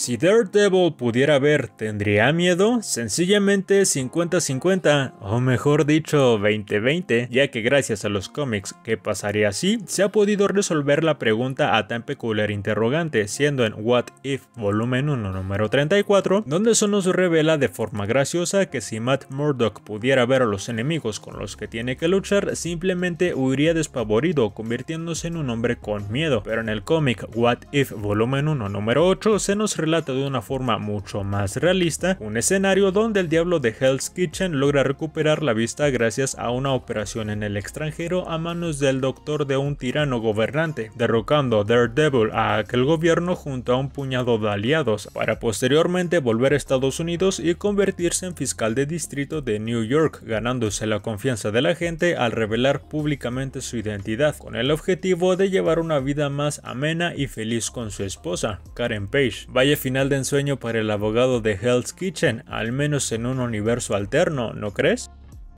Si Daredevil pudiera ver, ¿tendría miedo? Sencillamente 50-50, o mejor dicho 20-20, ya que gracias a los cómics que pasaría así, se ha podido resolver la pregunta a tan peculiar interrogante, siendo en What If volumen 1 número 34, donde eso nos revela de forma graciosa que si Matt Murdock pudiera ver a los enemigos con los que tiene que luchar, simplemente huiría despavorido, convirtiéndose en un hombre con miedo, pero en el cómic What If volumen 1 número 8 se nos de una forma mucho más realista un escenario donde el diablo de Hell's Kitchen logra recuperar la vista gracias a una operación en el extranjero a manos del doctor de un tirano gobernante, derrocando Daredevil a aquel gobierno junto a un puñado de aliados, para posteriormente volver a Estados Unidos y convertirse en fiscal de distrito de New York, ganándose la confianza de la gente al revelar públicamente su identidad, con el objetivo de llevar una vida más amena y feliz con su esposa, Karen Page. Vaya final de ensueño para el abogado de Hell's Kitchen, al menos en un universo alterno, ¿no crees?